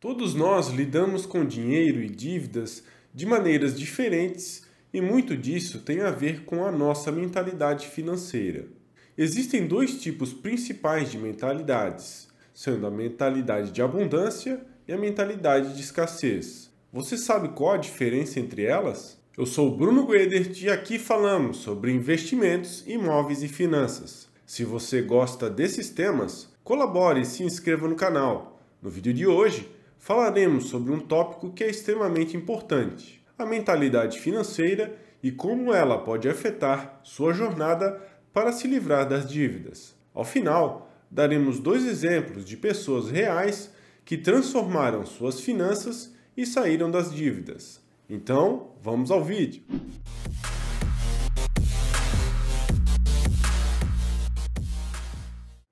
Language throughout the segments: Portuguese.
Todos nós lidamos com dinheiro e dívidas de maneiras diferentes e muito disso tem a ver com a nossa mentalidade financeira. Existem dois tipos principais de mentalidades, sendo a mentalidade de abundância e a mentalidade de escassez. Você sabe qual a diferença entre elas? Eu sou o Bruno Guedert e aqui falamos sobre investimentos, imóveis e finanças. Se você gosta desses temas, colabore e se inscreva no canal. No vídeo de hoje, falaremos sobre um tópico que é extremamente importante: a mentalidade financeira e como ela pode afetar sua jornada para se livrar das dívidas. Ao final, daremos dois exemplos de pessoas reais que transformaram suas finanças e saíram das dívidas. Então, vamos ao vídeo.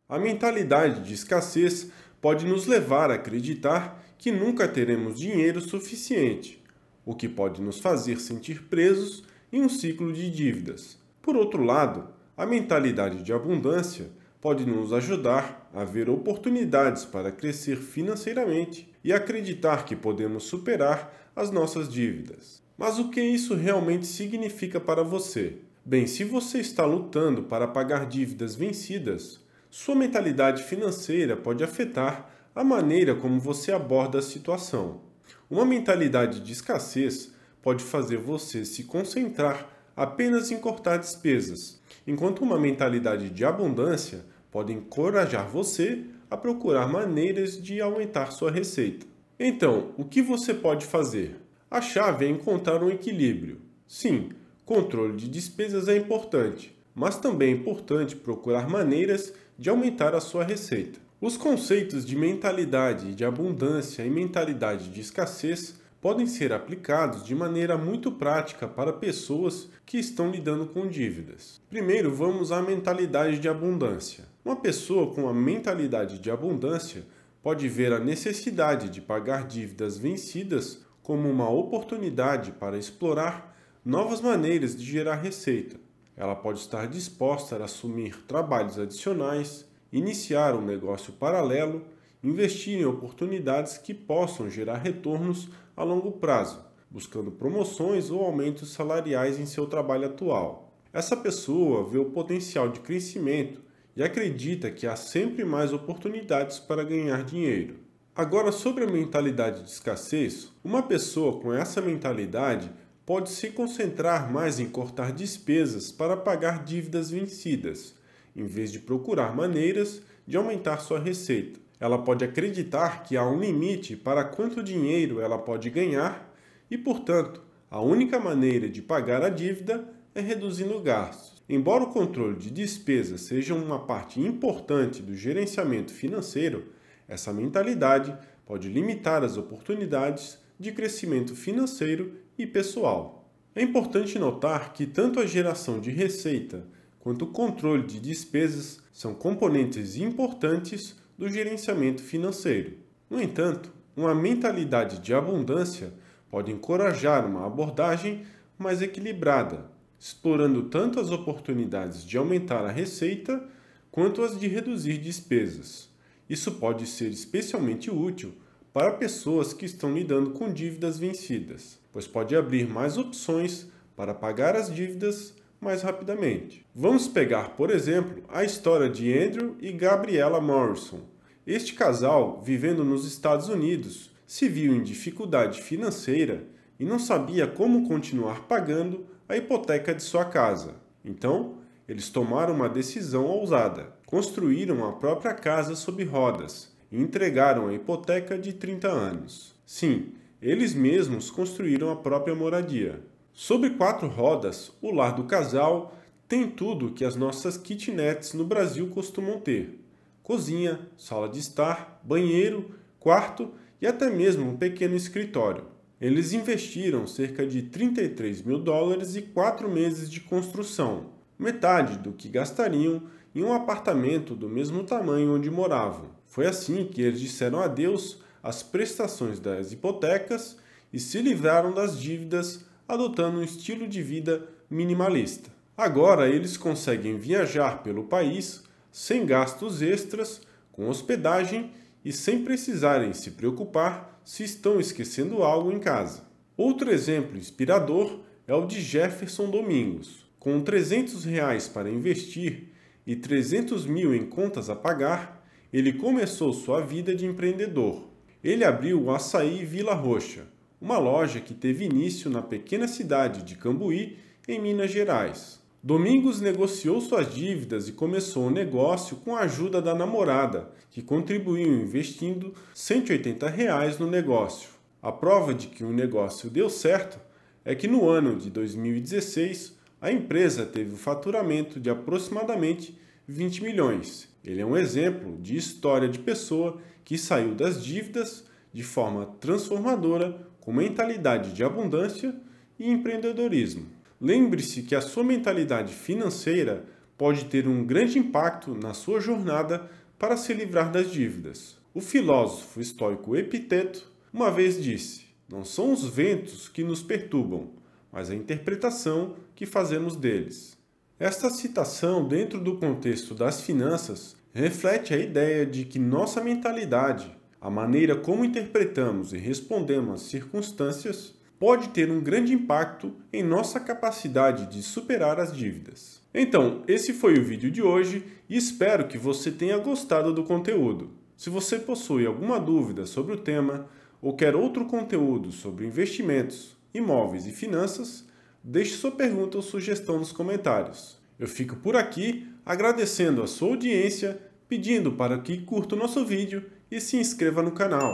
A mentalidade de escassez pode nos levar a acreditar que nunca teremos dinheiro suficiente, o que pode nos fazer sentir presos em um ciclo de dívidas. Por outro lado, a mentalidade de abundância pode nos ajudar a ver oportunidades para crescer financeiramente e acreditar que podemos superar as nossas dívidas. Mas o que isso realmente significa para você? Bem, se você está lutando para pagar dívidas vencidas, sua mentalidade financeira pode afetar a maneira como você aborda a situação. Uma mentalidade de escassez pode fazer você se concentrar apenas em cortar despesas, enquanto uma mentalidade de abundância pode encorajar você a procurar maneiras de aumentar sua receita. Então, o que você pode fazer? A chave é encontrar um equilíbrio. Sim, controle de despesas é importante, mas também é importante procurar maneiras de aumentar a sua receita. Os conceitos de mentalidade de abundância e mentalidade de escassez podem ser aplicados de maneira muito prática para pessoas que estão lidando com dívidas. Primeiro, vamos à mentalidade de abundância. Uma pessoa com a mentalidade de abundância pode ver a necessidade de pagar dívidas vencidas como uma oportunidade para explorar novas maneiras de gerar receita. Ela pode estar disposta a assumir trabalhos adicionais, iniciar um negócio paralelo, investir em oportunidades que possam gerar retornos a longo prazo, buscando promoções ou aumentos salariais em seu trabalho atual. Essa pessoa vê o potencial de crescimento e acredita que há sempre mais oportunidades para ganhar dinheiro. Agora, sobre a mentalidade de escassez, uma pessoa com essa mentalidade pode se concentrar mais em cortar despesas para pagar dívidas vencidas, em vez de procurar maneiras de aumentar sua receita. Ela pode acreditar que há um limite para quanto dinheiro ela pode ganhar e, portanto, a única maneira de pagar a dívida é reduzindo gastos. Embora o controle de despesas seja uma parte importante do gerenciamento financeiro, essa mentalidade pode limitar as oportunidades de crescimento financeiro e pessoal. É importante notar que tanto a geração de receita quanto o controle de despesas são componentes importantes do gerenciamento financeiro. No entanto, uma mentalidade de abundância pode encorajar uma abordagem mais equilibrada, explorando tanto as oportunidades de aumentar a receita quanto as de reduzir despesas. Isso pode ser especialmente útil para pessoas que estão lidando com dívidas vencidas, pois pode abrir mais opções para pagar as dívidas mais rapidamente. Vamos pegar, por exemplo, a história de Andrew e Gabriela Morrison. Este casal, vivendo nos Estados Unidos, se viu em dificuldade financeira e não sabia como continuar pagando a hipoteca de sua casa. Então, eles tomaram uma decisão ousada. Construíram a própria casa sob rodas e entregaram a hipoteca de 30 anos. Sim, eles mesmos construíram a própria moradia. Sobre quatro rodas, o lar do casal tem tudo que as nossas kitnets no Brasil costumam ter: cozinha, sala de estar, banheiro, quarto e até mesmo um pequeno escritório. Eles investiram cerca de 33 mil dólares e quatro meses de construção, metade do que gastariam em um apartamento do mesmo tamanho onde moravam. Foi assim que eles disseram adeus às prestações das hipotecas e se livraram das dívidas adotando um estilo de vida minimalista. Agora eles conseguem viajar pelo país sem gastos extras, com hospedagem e sem precisarem se preocupar se estão esquecendo algo em casa. Outro exemplo inspirador é o de Jefferson Domingos. Com 300 reais para investir e 300 mil em contas a pagar, ele começou sua vida de empreendedor. Ele abriu o Açaí Vila Roxa, uma loja que teve início na pequena cidade de Cambuí, em Minas Gerais. Domingos negociou suas dívidas e começou o negócio com a ajuda da namorada, que contribuiu investindo R$ 180 reais no negócio. A prova de que o negócio deu certo é que no ano de 2016 a empresa teve um faturamento de aproximadamente 20 milhões. Ele é um exemplo de história de pessoa que saiu das dívidas de forma transformadora com mentalidade de abundância e empreendedorismo. Lembre-se que a sua mentalidade financeira pode ter um grande impacto na sua jornada para se livrar das dívidas. O filósofo estoico Epiteto uma vez disse: Não são os ventos que nos perturbam, mas a interpretação que fazemos deles. Esta citação, dentro do contexto das finanças, reflete a ideia de que nossa mentalidade a maneira como interpretamos e respondemos às circunstâncias pode ter um grande impacto em nossa capacidade de superar as dívidas. Então, esse foi o vídeo de hoje e espero que você tenha gostado do conteúdo. Se você possui alguma dúvida sobre o tema ou quer outro conteúdo sobre investimentos, imóveis e finanças, deixe sua pergunta ou sugestão nos comentários. Eu fico por aqui agradecendo a sua audiência pedindo para que curta o nosso vídeo e se inscreva no canal.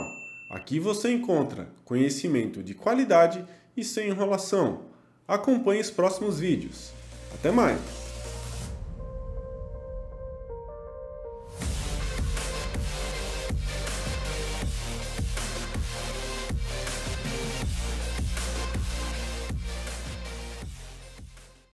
Aqui você encontra conhecimento de qualidade e sem enrolação. Acompanhe os próximos vídeos. Até mais!